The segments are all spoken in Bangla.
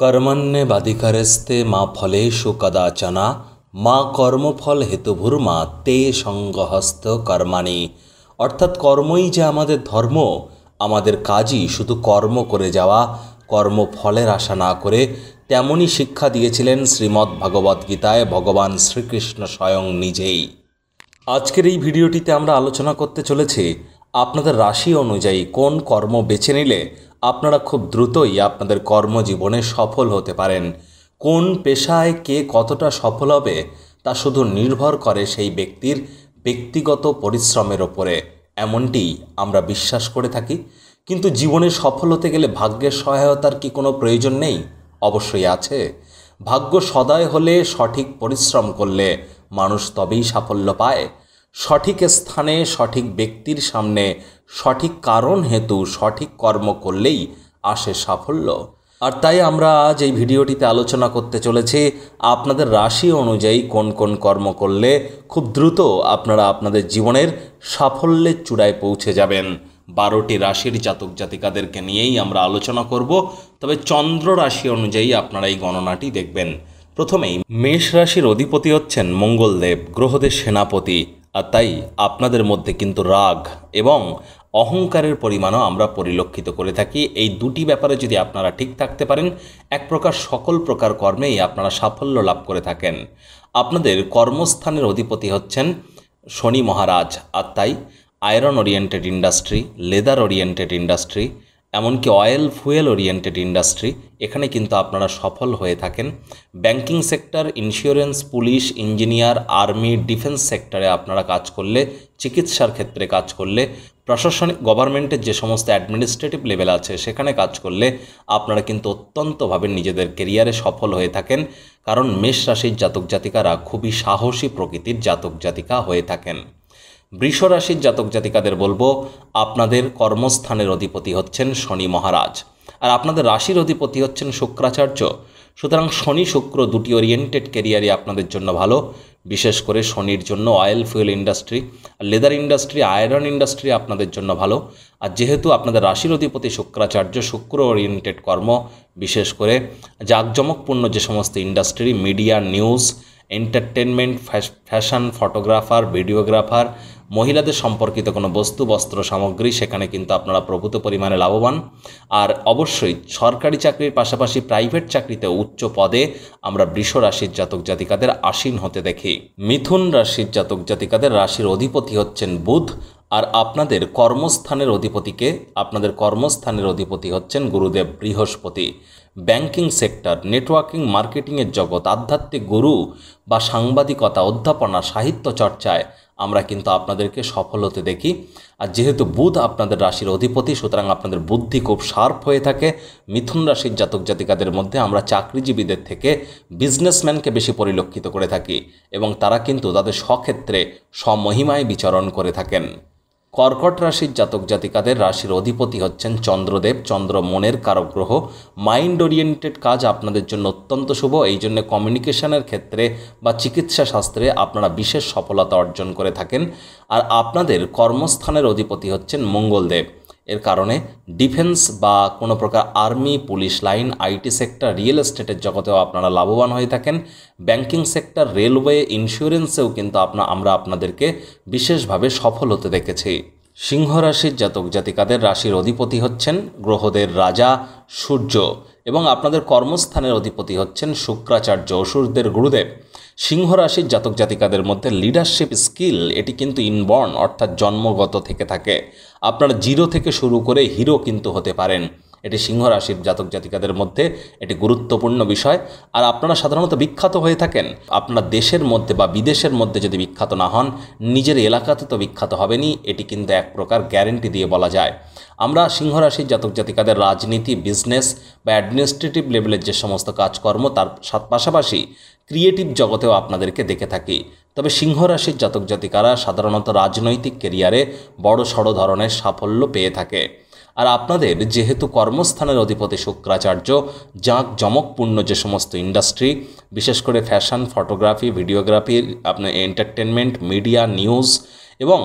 বাধিকারেস্তে মা ফলেষু কদাচনা মা কর্মফল হেতুভূর্মা তে সঙ্গহস্ত কর্মাণি অর্থাৎ কর্মই যে আমাদের ধর্ম আমাদের কাজই শুধু কর্ম করে যাওয়া কর্মফলের আশা না করে তেমনই শিক্ষা দিয়েছিলেন শ্রীমদ্ গীতায় ভগবান শ্রীকৃষ্ণ স্বয়ং নিজেই আজকের এই ভিডিওটিতে আমরা আলোচনা করতে চলেছি আপনাদের রাশি অনুযায়ী কোন কর্ম বেছে নিলে আপনারা খুব দ্রুতই আপনাদের কর্মজীবনে সফল হতে পারেন কোন পেশায় কে কতটা সফল হবে তা শুধু নির্ভর করে সেই ব্যক্তির ব্যক্তিগত পরিশ্রমের ওপরে এমনটি আমরা বিশ্বাস করে থাকি কিন্তু জীবনে সফল হতে গেলে ভাগ্যের সহায়তার কি কোনো প্রয়োজন নেই অবশ্যই আছে ভাগ্য সদয় হলে সঠিক পরিশ্রম করলে মানুষ তবেই সাফল্য পায় সঠিক স্থানে সঠিক ব্যক্তির সামনে সঠিক কারণ হেতু সঠিক কর্ম করলেই আসে সাফল্য আর তাই আমরা আজ এই ভিডিওটিতে আলোচনা করতে চলেছি আপনাদের রাশি অনুযায়ী কোন কোন কর্ম করলে খুব দ্রুত আপনারা আপনাদের জীবনের সাফল্যের চূড়ায় পৌঁছে যাবেন বারোটি রাশির জাতক জাতিকাদেরকে নিয়েই আমরা আলোচনা করব তবে চন্দ্র রাশি অনুযায়ী আপনারা এই গণনাটি দেখবেন প্রথমেই মেষ রাশির অধিপতি হচ্ছেন মঙ্গলদেব গ্রহদের সেনাপতি আর তাই আপনাদের মধ্যে কিন্তু রাগ এবং অহংকারের পরিমাণও আমরা পরিলক্ষিত করে থাকি এই দুটি ব্যাপারে যদি আপনারা ঠিক থাকতে পারেন এক প্রকার সকল প্রকার কর্মেই আপনারা সাফল্য লাভ করে থাকেন আপনাদের কর্মস্থানের অধিপতি হচ্ছেন শনি মহারাজ আর তাই iron oriented industry leather oriented industry এমনকি অয়েল ফুয়েল ওরিয়েন্টেড ইন্ডাস্ট্রি এখানে কিন্তু আপনারা সফল হয়ে থাকেন banking sector insurance police engineer army defence সেক্টরে আপনারা কাজ করলে চিকিৎসার ক্ষেত্রে কাজ করলে প্রশাসনিক গভর্নমেন্টের যে সমস্ত অ্যাডমিনিস্ট্রেটিভ লেভেল আছে সেখানে কাজ করলে আপনারা কিন্তু অত্যন্তভাবে নিজেদের কেরিয়ারে সফল হয়ে থাকেন কারণ মেষ রাশির জাতক জাতিকারা খুবই সাহসী প্রকৃতির জাতক জাতিকা হয়ে থাকেন বৃষরাশির জাতক জাতিকাদের বলবো আপনাদের কর্মস্থানের অধিপতি হচ্ছেন শনি মহারাজ আর আপনাদের রাশির অধিপতি হচ্ছেন শুক্রাচার্য সুতরাং শনি শুক্র দুটি ওরিয়েন্টেড কেরিয়ারই আপনাদের জন্য ভালো বিশেষ করে শনির জন্য অয়েল ফুয়েল ইন্ডাস্ট্রি আর লেদার ইন্ডাস্ট্রি আয়রন ইন্ডাস্ট্রি আপনাদের জন্য ভালো আর যেহেতু আপনাদের রাশির অধিপতি শুক্রাচার্য শুক্র ওরিয়েন্টেড কর্ম বিশেষ করে জাঁকজমকপূর্ণ যে সমস্ত industry media news entertainment fashion photographer videographer মহিলাদের সম্পর্কিত কোনো বস্তু বস্ত্র সামগ্রী সেখানে কিন্তু আপনারা প্রভূত পরিমাণে লাভবান আর অবশ্যই সরকারি চাকরির পাশাপাশি প্রাইভেট চাকরিতে উচ্চ পদে আমরা বৃষ রাশির জাতক জাতিকাদের আসীন হতে দেখি মিথুন রাশির জাতক জাতিকাদের রাশির অধিপতি হচ্ছেন বুধ আর আপনাদের কর্মস্থানের অধিপতিকে আপনাদের কর্মস্থানের অধিপতি হচ্ছেন গুরুদেব বৃহস্পতি ব্যাংকিং সেক্টর নেটওয়ার্কিং মার্কেটিংয়ের জগৎ আধ্যাত্মিক গুরু বা সাংবাদিকতা অধ্যাপনা সাহিত্য চর্চায় আমরা কিন্তু আপনাদেরকে সফল হতে দেখি আর যেহেতু বুধ আপনাদের রাশির অধিপতি সুতরাং আপনাদের বুদ্ধি খুব শার্প হয়ে থাকে মিথুন রাশির জাতক জাতিকাদের মধ্যে আমরা চাকরিজীবীদের থেকে বিজনেসম্যানকে বেশি পরিলক্ষিত করে থাকি এবং তারা কিন্তু তাদের স্বক্ষেত্রে স্বমহিমায় বিচরণ করে থাকেন কর্কট রাশির জাতক জাতিকাদের রাশির অধিপতি হচ্ছেন চন্দ্রদেব চন্দ্র মনের কারগ্রহ মাইন্ড ওরিয়েন্টেড কাজ আপনাদের জন্য অত্যন্ত শুভ এই জন্য কমিউনিকেশনের ক্ষেত্রে বা চিকিৎসা শাস্ত্রে আপনারা বিশেষ সফলতা অর্জন করে থাকেন আর আপনাদের কর্মস্থানের অধিপতি হচ্ছেন মঙ্গলদেব এর কারণে ডিফেন্স বা কোনো প্রকার army police line IT sector real এস্টেটের জগতেও আপনারা লাভবান হয়ে থাকেন ব্যাংকিং সেক্টর রেলওয়ে ইন্স্যুরেন্সেও কিন্তু আপনা আমরা আপনাদেরকে বিশেষভাবে সফল হতে দেখেছি সিংহ রাশির জাতক জাতিকাদের রাশির অধিপতি হচ্ছেন গ্রহদের রাজা সূর্য এবং আপনাদের কর্মস্থানের অধিপতি হচ্ছেন শুক্রাচার্য অসুরদের গুরুদেব সিংহ রাশির জাতক জাতিকাদের মধ্যে লিডারশিপ স্কিল এটি কিন্তু ইনবর্ন অর্থাৎ জন্মগত থেকে থাকে আপনারা জিরো থেকে শুরু করে হিরো কিন্তু হতে পারেন এটি সিংহ রাশির জাতক জাতিকাদের মধ্যে এটি গুরুত্বপূর্ণ বিষয় আর আপনারা সাধারণত বিখ্যাত হয়ে থাকেন আপনার দেশের মধ্যে বা বিদেশের মধ্যে যদি বিখ্যাত না হন নিজের এলাকাতে তো বিখ্যাত হবেনি এটি কিন্তু এক প্রকার গ্যারেন্টি দিয়ে বলা যায় আমরা সিংহ রাশির জাতক জাতিকাদের রাজনীতি বিজনেস বা অ্যাডমিনিস্ট্রেটিভ লেভেলের যে সমস্ত কাজকর্ম তার পাশাপাশি ক্রিয়েটিভ জগতেও আপনাদেরকে দেখে থাকি তবে সিংহ রাশির জাতক জাতিকারা সাধারণত রাজনৈতিক কেরিয়ারে বড় সড় ধরনের সাফল্য পেয়ে থাকে আর আপনাদের যেহেতু কর্মস্থানের অধিপতি শুক্রাচার্য যাঁক জমকপূর্ণ যে সমস্ত ইন্ডাস্ট্রি বিশেষ করে ফ্যাশন ফটোগ্রাফি ভিডিওগ্রাফি আপনার এন্টারটেনমেন্ট মিডিয়া নিউজ এবং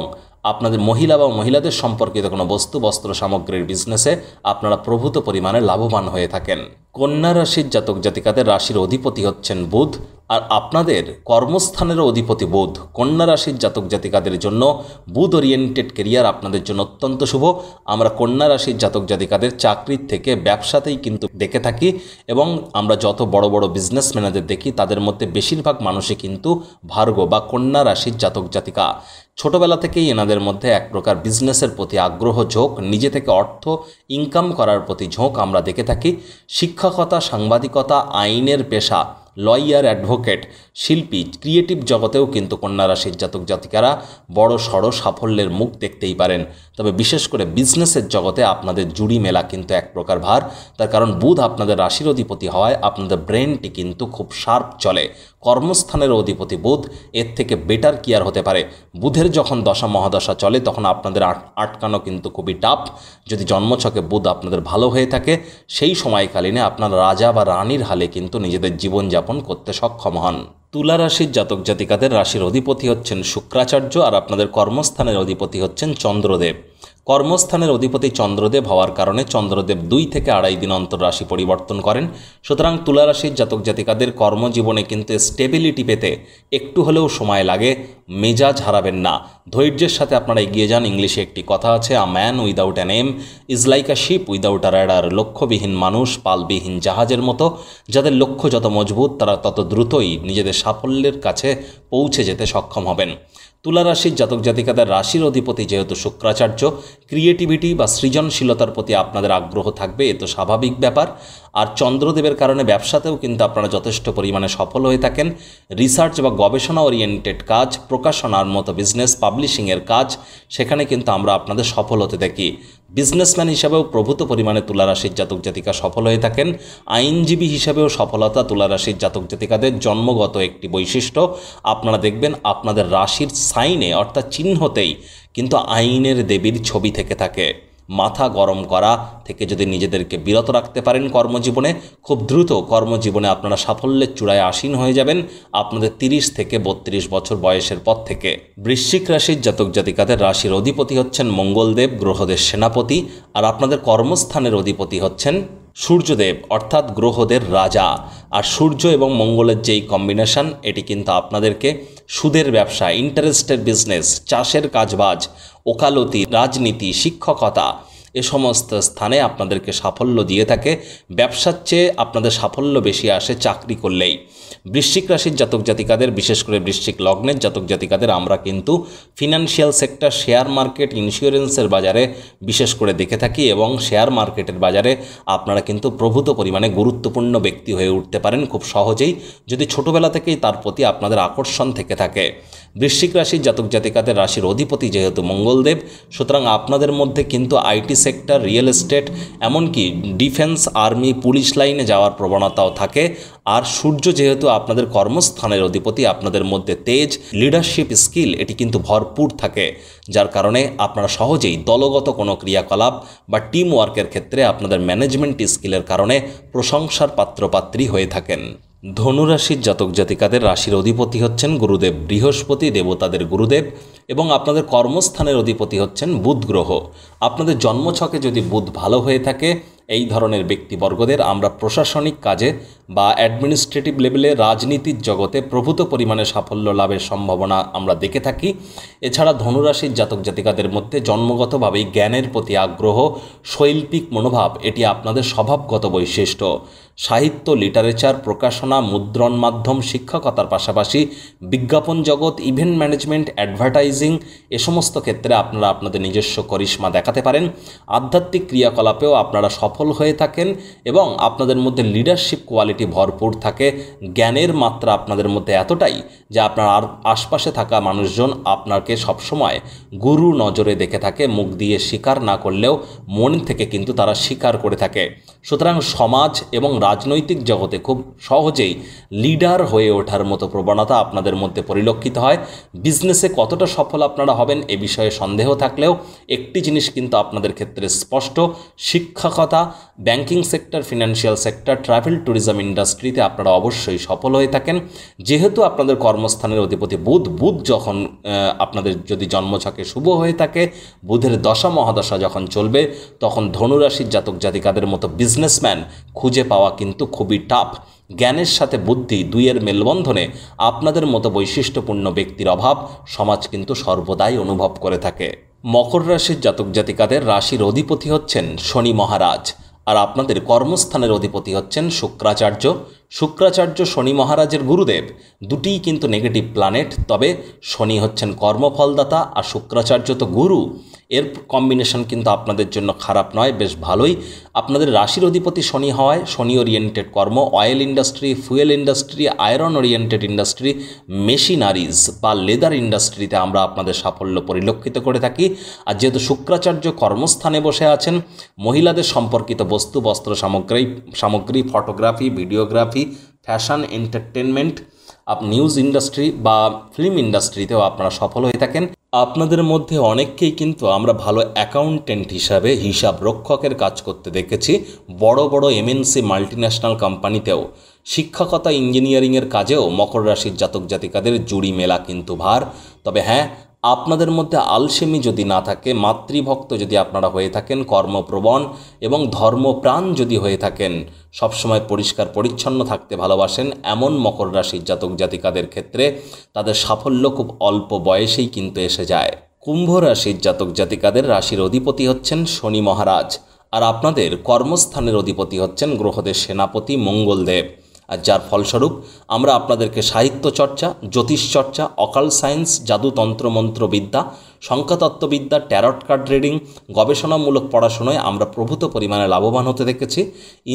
আপনাদের মহিলা বা মহিলাদের সম্পর্কিত কোনো বস্তু বস্ত্র সামগ্রীর বিজনেসে আপনারা প্রভূত পরিমাণে লাভবান হয়ে থাকেন কন্যা রাশির জাতক জাতিকাদের রাশির অধিপতি হচ্ছেন বুধ আর আপনাদের কর্মস্থানের অধিপতি বোধ কন্যা রাশির জাতক জাতিকাদের জন্য বুধ ওরিয়েন্টেড কেরিয়ার আপনাদের জন্য অত্যন্ত শুভ আমরা কন্যা রাশির জাতক জাতিকাদের চাকরির থেকে ব্যবসাতেই কিন্তু দেখে থাকি এবং আমরা যত বড় বড় বিজনেসম্যানদের দেখি তাদের মধ্যে বেশিরভাগ মানুষই কিন্তু ভার্গ বা কন্যা রাশির জাতক জাতিকা ছোটবেলা থেকেই এনাদের মধ্যে এক প্রকার বিজনেসের প্রতি আগ্রহ ঝোঁক নিজে থেকে অর্থ ইনকাম করার প্রতি ঝোঁক আমরা দেখে থাকি শিক্ষকতা সাংবাদিকতা আইনের পেশা লয়ার অ্যাডভোকেট শিল্পী ক্রিয়েটিভ জগতেও কিন্তু কন্যারাশির জাতক জাতিকারা বড় সড় সাফল্যের মুখ দেখতেই পারেন তবে বিশেষ করে বিজনেসের জগতে আপনাদের জুড়ি মেলা কিন্তু এক প্রকার ভার তার কারণ বুধ আপনাদের রাশির অধিপতি হওয়ায় আপনাদের ব্রেনটি কিন্তু খুব শার্প চলে কর্মস্থানের অধিপতি বুধ এর থেকে বেটার কেয়ার আর হতে পারে বুধের যখন দশা মহাদশা চলে তখন আপনাদের আটকানো কিন্তু খুবই টাপ যদি জন্মছকে বুধ আপনাদের ভালো হয়ে থাকে সেই সময়কালীনে আপনার রাজা বা রানীর হালে কিন্তু নিজেদের জীবনযাপন করতে সক্ষম হন তুলা রাশির জাতক জাতিকাদের রাশির অধিপতি হচ্ছেন শুক্রাচার্য আর আপনাদের কর্মস্থানের অধিপতি হচ্ছেন চন্দ্রদেব কর্মস্থানের অধিপতি চন্দ্রদেব হওয়ার কারণে চন্দ্রদেব দুই থেকে আড়াই দিন অন্তর রাশি পরিবর্তন করেন সুতরাং তুলারাশির জাতক জাতিকাদের কর্মজীবনে কিন্তু স্টেবিলিটি পেতে একটু হলেও সময় লাগে মেজাজ হারাবেন না ধৈর্যের সাথে আপনারা এগিয়ে যান ইংলিশে একটি কথা আছে a man without an aim is like a ship without a rudder লক্ষ্যবিহীন মানুষ পালবিহীন জাহাজের মতো যাদের লক্ষ্য যত মজবুত তারা তত দ্রুতই নিজেদের সাফল্যের কাছে পৌঁছে যেতে সক্ষম হবেন তুলারাশির জাতক জাতিকাদের রাশির অধিপতি যেহেতু শুক্রাচার্য ক্রিয়েটিভিটি বা সৃজনশীলতার প্রতি আপনাদের আগ্রহ থাকবে এ তো স্বাভাবিক ব্যাপার আর চন্দ্রদেবের কারণে ব্যবসাতেও কিন্তু আপনারা যথেষ্ট পরিমাণে সফল হয়ে থাকেন রিসার্চ বা গবেষণা ওরিয়েন্টেড কাজ প্রকাশনার মতো বিজনেস পাবলিশিংয়ের কাজ সেখানে কিন্তু আমরা আপনাদের সফল হতে দেখি বিজনেসম্যান হিসাবেও প্রভূত পরিমাণে তুলারাশির জাতক জাতিকা সফল হয়ে থাকেন আইনজীবী হিসাবেও সফলতা তুলারাশির জাতক জাতিকাদের জন্মগত একটি বৈশিষ্ট্য আপনারা দেখবেন আপনাদের রাশির সাইনে অর্থাৎ চিহ্নতেই কিন্তু আইনের দেবীর ছবি থেকে থাকে মাথা গরম করা থেকে যদি নিজেদেরকে বিরত রাখতে পারেন কর্মজীবনে খুব দ্রুত কর্মজীবনে আপনারা সাফল্যের চূড়ায় আসীন হয়ে যাবেন আপনাদের তিরিশ থেকে বত্রিশ বছর বয়সের পর থেকে বৃশ্চিক রাশির জাতক জাতিকাদের রাশির অধিপতি হচ্ছেন মঙ্গলদেব গ্রহদের সেনাপতি আর আপনাদের কর্মস্থানের অধিপতি হচ্ছেন সূর্যদেব অর্থাৎ গ্রহদের রাজা আর সূর্য এবং মঙ্গলের যেই কম্বিনেশন এটি কিন্তু আপনাদেরকে সুদের ব্যবসা ইন্টারেস্টের বিজনেস চাষের কাজবাজ ওকালতি রাজনীতি শিক্ষকতা এ সমস্ত স্থানে আপনাদেরকে সাফল্য দিয়ে থাকে ব্যবসার চেয়ে আপনাদের সাফল্য বেশি আসে চাকরি করলেই বৃশ্চিক রাশির জাতক জাতিকাদের বিশেষ করে বৃশ্চিক লগ্নের জাতক জাতিকাদের আমরা কিন্তু ফিনান্সিয়াল সেক্টর শেয়ার মার্কেট ইন্স্যুরেন্সের বাজারে বিশেষ করে দেখে থাকি এবং শেয়ার মার্কেটের বাজারে আপনারা কিন্তু প্রভূত পরিমাণে গুরুত্বপূর্ণ ব্যক্তি হয়ে উঠতে পারেন খুব সহজেই যদি ছোটোবেলা থেকেই তার প্রতি আপনাদের আকর্ষণ থেকে থাকে বৃশ্চিক রাশির জাতক জাতিকাদের রাশির অধিপতি যেহেতু মঙ্গলদেব সুতরাং আপনাদের মধ্যে কিন্তু আইটি সেক্টর রিয়েল এস্টেট এমনকি ডিফেন্স আর্মি পুলিশ লাইনে যাওয়ার প্রবণতাও থাকে আর সূর্য যেহেতু আপনাদের কর্মস্থানের অধিপতি আপনাদের মধ্যে তেজ লিডারশিপ স্কিল এটি কিন্তু ভরপুর থাকে যার কারণে আপনারা সহজেই দলগত কোনো ক্রিয়াকলাপ বা টিম ওয়ার্কের ক্ষেত্রে আপনাদের ম্যানেজমেন্ট স্কিলের কারণে প্রশংসার পাত্রপাত্রী হয়ে থাকেন ধনুরাশির জাতক জাতিকাদের রাশির অধিপতি হচ্ছেন গুরুদেব বৃহস্পতি দেবতাদের গুরুদেব এবং আপনাদের কর্মস্থানের অধিপতি হচ্ছেন বুধ গ্রহ আপনাদের জন্মছকে যদি বুধ ভালো হয়ে থাকে এই ধরনের ব্যক্তিবর্গদের আমরা প্রশাসনিক কাজে বা অ্যাডমিনিস্ট্রেটিভ লেভেলে রাজনীতির জগতে প্রভূত পরিমাণে সাফল্য লাভের সম্ভাবনা আমরা দেখে থাকি এছাড়া ধনুরাশির জাতক জাতিকাদের মধ্যে জন্মগতভাবেই জ্ঞানের প্রতি আগ্রহ শৈল্পিক মনোভাব এটি আপনাদের স্বভাবগত বৈশিষ্ট্য সাহিত্য লিটারেচার প্রকাশনা মুদ্রণ মাধ্যম শিক্ষকতার পাশাপাশি বিজ্ঞাপন জগৎ ইভেন্ট ম্যানেজমেন্ট অ্যাডভার্টাইজিং এ সমস্ত ক্ষেত্রে আপনারা আপনাদের নিজস্ব করিশ্মা দেখাতে পারেন আধ্যাত্মিক ক্রিয়াকলাপেও আপনারা সফল হয়ে থাকেন এবং আপনাদের মধ্যে লিডারশিপ কোয়ালিটি এটি ভরপুর থাকে জ্ঞানের মাত্রা আপনাদের মধ্যে এতটাই যে আপনার আশপাশে থাকা মানুষজন আপনাকে সবসময় গুরু নজরে দেখে থাকে মুখ দিয়ে স্বীকার না করলেও মন থেকে কিন্তু তারা স্বীকার করে থাকে সুতরাং সমাজ এবং রাজনৈতিক জগতে খুব সহজেই লিডার হয়ে ওঠার মতো প্রবণতা আপনাদের মধ্যে পরিলক্ষিত হয় বিজনেসে কতটা সফল আপনারা হবেন এ বিষয়ে সন্দেহ থাকলেও একটি জিনিস কিন্তু আপনাদের ক্ষেত্রে স্পষ্ট শিক্ষকতা banking sector financial sector travel tourism ইন্ডাস্ট্রিতে আপনারা অবশ্যই সফল হয়ে থাকেন যেহেতু আপনাদের কর্মস্থানের অধিপতি বুধ বুধ যখন আপনাদের যদি জন্মছকে শুভ হয়ে থাকে বুধের দশা মহাদশা যখন চলবে তখন ধনুরাশির জাতক জাতিকাদের মতো বিজনেস বিজনেসম্যান খুঁজে পাওয়া কিন্তু খুবই টাফ জ্ঞানের সাথে বুদ্ধি দুইয়ের মেলবন্ধনে আপনাদের মতো বৈশিষ্ট্যপূর্ণ ব্যক্তির অভাব সমাজ কিন্তু সর্বদাই অনুভব করে থাকে মকর রাশির জাতক জাতিকাদের রাশির অধিপতি হচ্ছেন শনি মহারাজ আর আপনাদের কর্মস্থানের অধিপতি হচ্ছেন শুক্রাচার্য শুক্রাচার্য শনি মহারাজের গুরুদেব দুটিই কিন্তু নেগেটিভ প্ল্যানেট তবে শনি হচ্ছেন কর্মফলদাতা আর শুক্রাচার্য তো গুরু এর কম্বিনেশন কিন্তু আপনাদের জন্য খারাপ নয় বেশ ভালোই আপনাদের রাশির অধিপতি শনি হওয়ায় শনি ওরিয়েন্টেড কর্ম oil industry fuel industry iron oriented industry machineries বা লেদার ইন্ডাস্ট্রিতে আমরা আপনাদের সাফল্য পরিলক্ষিত করে থাকি আর যেহেতু শুক্রাচার্য কর্মস্থানে বসে আছেন মহিলাদের সম্পর্কিত বস্তু বস্ত্র সামগ্রী সামগ্রী ফটোগ্রাফি ভিডিওগ্রাফি সাথী ফ্যাশন এন্টারটেনমেন্ট আপ নিউজ ইন্ডাস্ট্রি বা ফিল্ম ইন্ডাস্ট্রিতেও আপনারা সফল হয়ে থাকেন আপনাদের মধ্যে অনেককেই কিন্তু আমরা ভালো অ্যাকাউন্টেন্ট হিসাবে হিসাব রক্ষকের কাজ করতে দেখেছি বড় বড় এমএনসি মাল্টিন্যাশনাল কোম্পানিতেও শিক্ষকতা ইঞ্জিনিয়ারিংয়ের কাজেও মকর রাশির জাতক জাতিকাদের জুড়ি মেলা কিন্তু ভার তবে হ্যাঁ আপনাদের মধ্যে আলসেমি যদি না থাকে মাতৃভক্ত যদি আপনারা হয়ে থাকেন কর্মপ্রবণ এবং ধর্মপ্রাণ যদি হয়ে থাকেন সবসময় পরিষ্কার পরিচ্ছন্ন থাকতে ভালোবাসেন এমন মকর রাশির জাতক জাতিকাদের ক্ষেত্রে তাদের সাফল্য খুব অল্প বয়সেই কিন্তু এসে যায় কুম্ভ রাশির জাতক জাতিকাদের রাশির অধিপতি হচ্ছেন শনি মহারাজ আর আপনাদের কর্মস্থানের অধিপতি হচ্ছেন গ্রহদের সেনাপতি মঙ্গলদেব আর যার ফলস্বরূপ আমরা আপনাদেরকে সাহিত্য চর্চা জ্যোতিষ চর্চা অকাল সায়েন্স জাদু বিদ্যা সংখ্যাতত্ত্ববিদ্যা ট্যারট কার্ড রিডিং গবেষণামূলক পড়াশোনায় আমরা প্রভূত পরিমাণে লাভবান হতে দেখেছি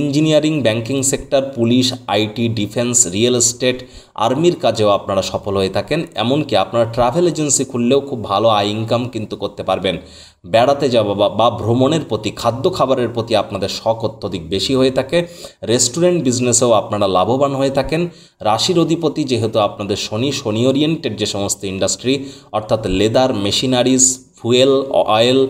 engineering banking sector police IT defence real estate আর্মির কাজেও আপনারা সফল হয়ে থাকেন এমনকি আপনারা ট্রাভেল এজেন্সি খুললেও খুব ভালো আয় ইনকাম কিন্তু করতে পারবেন বেড়াতে যাওয়া বা ভ্রমণের প্রতি খাদ্য খাবারের প্রতি আপনাদের শখ অত্যধিক বেশি হয়ে থাকে রেস্টুরেন্ট বিজনেসেও আপনারা লাভবান হয়ে থাকেন রাশির অধিপতি যেহেতু আপনাদের শনি শনি ওরিয়েন্টেড যে সমস্ত ইন্ডাস্ট্রি অর্থাৎ leather machinery refineries fuel oil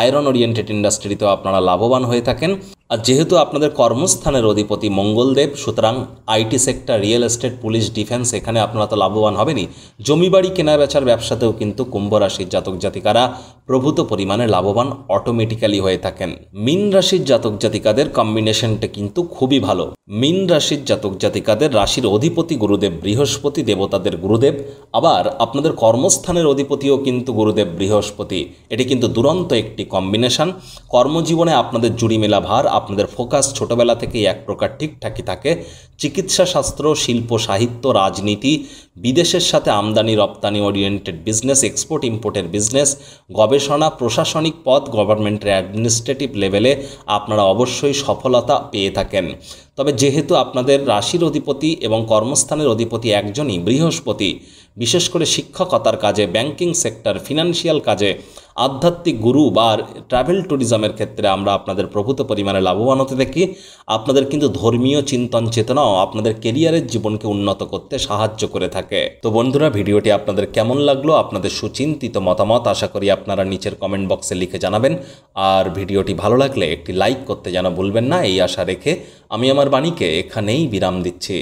iron oriented ইন্ডাস্ট্রিতেও আপনারা লাভবান হয়ে থাকেন আর যেহেতু আপনাদের কর্মস্থানের অধিপতি মঙ্গলদেব সুতরাং IT sector real estate police defence এখানে আপনারা তো লাভবান হবেনই জমি বাড়ি কেনা বেচার ব্যবসাতেও কিন্তু কুম্ভ রাশির জাতক জাতিকারা প্রভূত পরিমাণে লাভবান অটোমেটিক্যালি হয়ে থাকেন মিন রাশির জাতক জাতিকাদের কম্বিনেশনটা কিন্তু খুবই ভালো মিন রাশির জাতক জাতিকাদের রাশির অধিপতি গুরুদেব বৃহস্পতি দেবতাদের গুরুদেব আবার আপনাদের কর্মস্থানের অধিপতিও কিন্তু গুরুদেব বৃহস্পতি এটি কিন্তু দুরন্ত একটি কম্বিনেশন কর্মজীবনে আপনাদের জুড়ি মেলা ভার আপনাদের ফোকাস ছোটবেলা থেকে এক প্রকার ঠিকঠাকই থাকে চিকিৎসা শাস্ত্র শিল্প সাহিত্য রাজনীতি বিদেশের সাথে আমদানি রপ্তানি ওরিয়েন্টেড বিজনেস এক্সপোর্ট ইম্পোর্টের বিজনেস গবেষণা প্রশাসনিক পদ গভর্নমেন্টের অ্যাডমিনিস্ট্রেটিভ লেভেলে আপনারা অবশ্যই সফলতা পেয়ে থাকেন তবে যেহেতু আপনাদের রাশির অধিপতি এবং কর্মস্থানের অধিপতি একজনই বৃহস্পতি বিশেষ করে শিক্ষকতার কাজে ব্যাংকিং সেক্টর ফিনান্সিয়াল কাজে আধ্যাত্মিক গুরু বা ট্রাভেল ট্যুরিজমের ক্ষেত্রে আমরা আপনাদের প্রভূত পরিমাণে লাভবান হতে দেখি আপনাদের কিন্তু ধর্মীয় চিন্তন চেতনাও আপনাদের কেরিয়ারের জীবনকে উন্নত করতে সাহায্য করে থাকে তো বন্ধুরা ভিডিওটি আপনাদের কেমন লাগলো আপনাদের সুচিন্তিত মতামত আশা করি আপনারা নিচের কমেন্ট বক্সে লিখে জানাবেন আর ভিডিওটি ভালো লাগলে একটি লাইক করতে যেন ভুলবেন না এই আশা রেখে আমি আমার বাণীকে এখানেই বিরাম দিচ্ছি